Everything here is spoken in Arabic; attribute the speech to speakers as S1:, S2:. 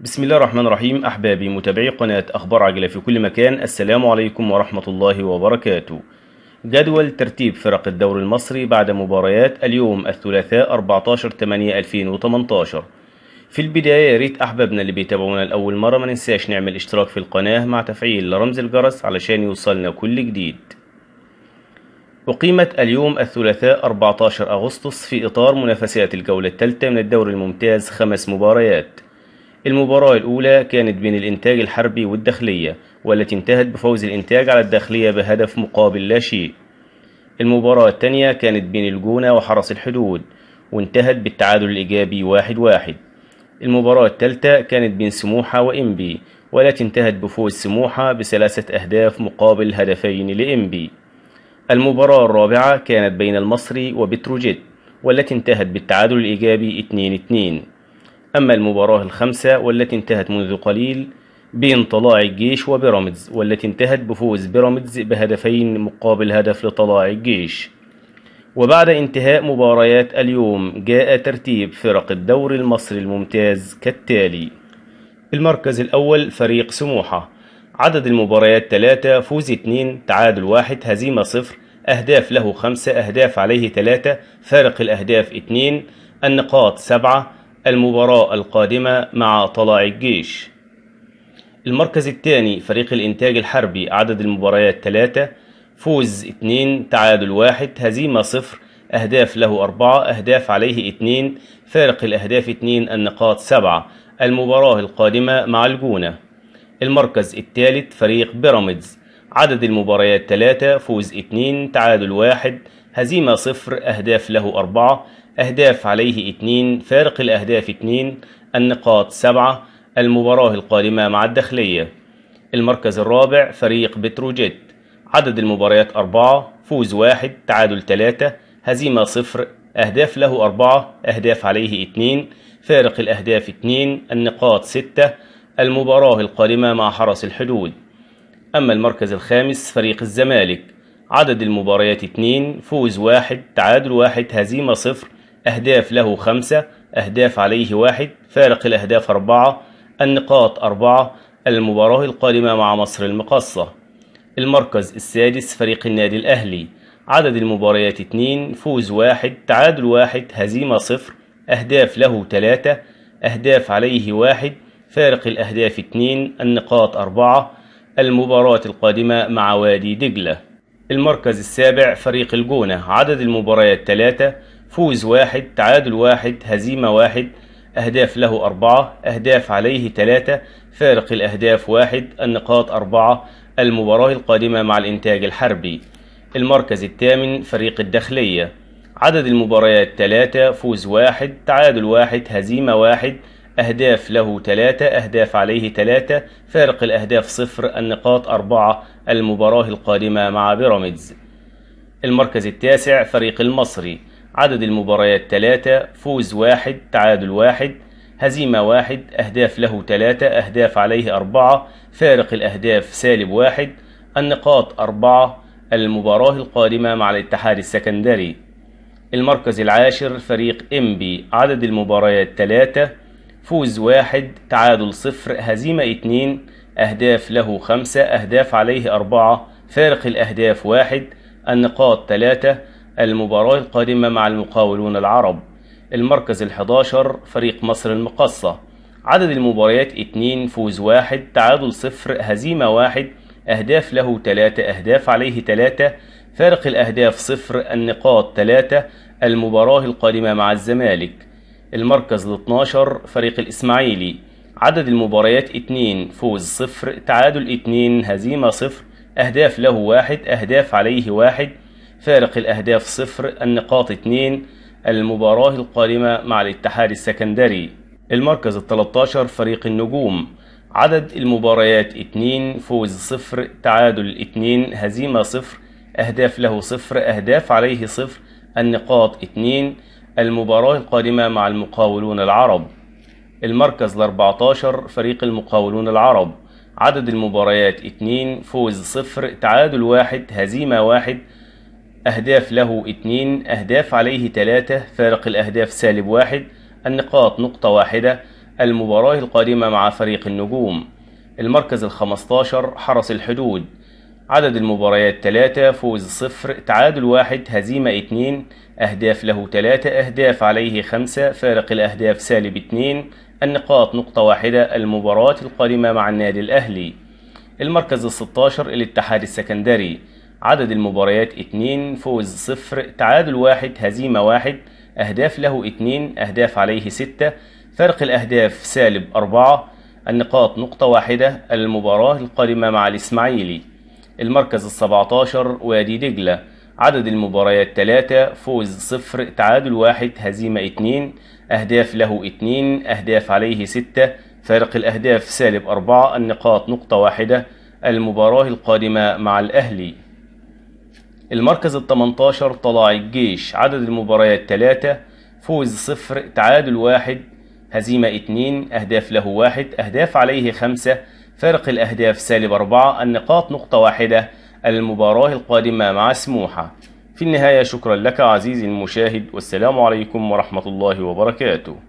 S1: بسم الله الرحمن الرحيم أحبابي متابعي قناة أخبار عجلة في كل مكان السلام عليكم ورحمة الله وبركاته جدول ترتيب فرق الدوري المصري بعد مباريات اليوم الثلاثاء 14/8/2018 في البداية يا ريت أحبابنا اللي بيتابعونا لأول مرة ما ننساش نعمل اشتراك في القناة مع تفعيل رمز الجرس علشان يوصلنا كل جديد أقيمت اليوم الثلاثاء 14 أغسطس في إطار منافسات الجولة الثالثة من الدوري الممتاز خمس مباريات المباراة الأولى كانت بين الإنتاج الحربي والداخلية والتي انتهت بفوز الإنتاج على الداخلية بهدف مقابل لا شيء المباراة الثانية كانت بين الجونة وحرس الحدود وانتهت بالتعادل الإيجابي واحد واحد المباراة الثالثة كانت بين سموحة وإنبي والتي انتهت بفوز سموحة بثلاثة أهداف مقابل هدفين لإنبي المباراة الرابعة كانت بين المصري وبتروجيت والتي انتهت بالتعادل الإيجابي 2-2 أما المباراة الخامسة والتي انتهت منذ قليل بين طلاع الجيش وبيراميدز والتي انتهت بفوز بيراميدز بهدفين مقابل هدف لطلاع الجيش وبعد انتهاء مباريات اليوم جاء ترتيب فرق الدوري المصري الممتاز كالتالي المركز الأول فريق سموحة عدد المباريات 3 فوز 2 تعادل 1 هزيمة 0 أهداف له 5 أهداف عليه 3 فارق الأهداف 2 النقاط 7 المباراة القادمة مع طلاع الجيش المركز الثاني فريق الإنتاج الحربي عدد المباريات 3 فوز 2 تعادل 1 هزيمة 0 أهداف له 4 أهداف عليه 2 فارق الأهداف 2 النقاط 7 المباراة القادمة مع الجونة المركز الثالث فريق بيراميدز عدد المباريات 3 فوز 2 تعادل 1 هزيمة 0 أهداف له 4 أهداف عليه اتنين فارق الأهداف اتنين النقاط سبعة المباراة القادمة مع الداخلية المركز الرابع فريق بتروجيت عدد المباريات أربعة فوز واحد تعادل ثلاثة هزيمة صفر أهداف له أربعة أهداف عليه اتنين فارق الأهداف اتنين النقاط ستة المباراة القادمة مع حرس الحدود أما المركز الخامس فريق الزمالك عدد المباريات اتنين فوز واحد تعادل واحد هزيمة صفر أهداف له خمسة أهداف عليه واحد فارق الأهداف أربعة النقاط أربعة المباراة القادمة مع مصر المقصة المركز السادس فريق النادي الأهلي عدد المباريات اتنين فوز واحد تعادل واحد هزيمة صفر أهداف له ثلاثة أهداف عليه واحد فارق الأهداف اتنين النقاط أربعة المباراة القادمة مع وادي دجلة المركز السابع فريق الجونة عدد المباريات ثلاثة فوز واحد تعادل واحد هزيمة واحد أهداف له أربعة أهداف عليه ثلاثة فارق الأهداف واحد النقاط أربعة المباراة القادمة مع الإنتاج الحربي المركز الثامن فريق الداخلية عدد المباريات ثلاثة فوز واحد تعادل واحد هزيمة واحد أهداف له ثلاثة أهداف عليه ثلاثة فارق الأهداف صفر النقاط أربعة المباراة القادمة مع بيراميدز المركز التاسع فريق المصري عدد المباريات ثلاثة فوز واحد تعادل واحد هزيمة واحد أهداف له ثلاثة أهداف عليه أربعة فارق الأهداف سالب واحد النقاط أربعة المباراة القادمة مع الاتحاد السكندري المركز العاشر فريق إمبي عدد المباريات ثلاثة فوز واحد تعادل صفر هزيمة اتنين أهداف له خمسة أهداف عليه أربعة فارق الأهداف واحد النقاط ثلاثة المباراة القادمة مع المقاولون العرب المركز الحداشر فريق مصر المقصة عدد المباريات اتنين فوز واحد تعادل صفر هزيمة واحد أهداف له تلاتة أهداف عليه تلاتة فارق الأهداف صفر النقاط تلاتة المباراة القادمة مع الزمالك المركز الاتناشر فريق الإسماعيلي عدد المباريات اتنين فوز صفر تعادل اتنين هزيمة صفر أهداف له واحد أهداف عليه واحد فارق الأهداف صفر النقاط اتنين المباراة القادمة مع الاتحاد السكندري المركز التلاتاشر فريق النجوم عدد المباريات اتنين فوز صفر تعادل اتنين هزيمة صفر أهداف له صفر أهداف عليه صفر النقاط اتنين المباراة القادمة مع المقاولون العرب المركز الاربعتاشر فريق المقاولون العرب عدد المباريات اتنين فوز صفر تعادل واحد هزيمة واحد أهداف له اتنين أهداف عليه تلاتة فارق الأهداف سالب واحد النقاط نقطة واحدة المباراة القادمة مع فريق النجوم المركز الخمستاشر حرس الحدود عدد المباريات تلاتة فوز صفر تعادل واحد هزيمة اتنين أهداف له تلاتة أهداف عليه خمسة فارق الأهداف سالب اتنين النقاط نقطة واحدة المباراة القادمة مع النادي الأهلي المركز الستاشر الاتحاد السكندري عدد المباريات 2 فوز 0 تعادل 1 هزيمة 1 أهداف له 2 أهداف عليه 6 فرق الأهداف سالب 4 النقاط نقطة واحدة المباراة القادمة مع الإسماعيلي المركز ال17 وادي دجلة عدد المباريات 3 فوز 0 تعادل 1 هزيمة 2 أهداف له 2 أهداف عليه 6 فارق الأهداف سالب 4 النقاط نقطة واحدة المباراة القادمة مع الأهلي المركز ال 18 طلع الجيش عدد المباريات 3 فوز 0 تعادل 1 هزيمة 2 أهداف له 1 أهداف عليه 5 فارق الأهداف سالب 4 النقاط نقطة واحدة المباراة القادمة مع سموحة في النهاية شكرا لك عزيزي المشاهد والسلام عليكم ورحمة الله وبركاته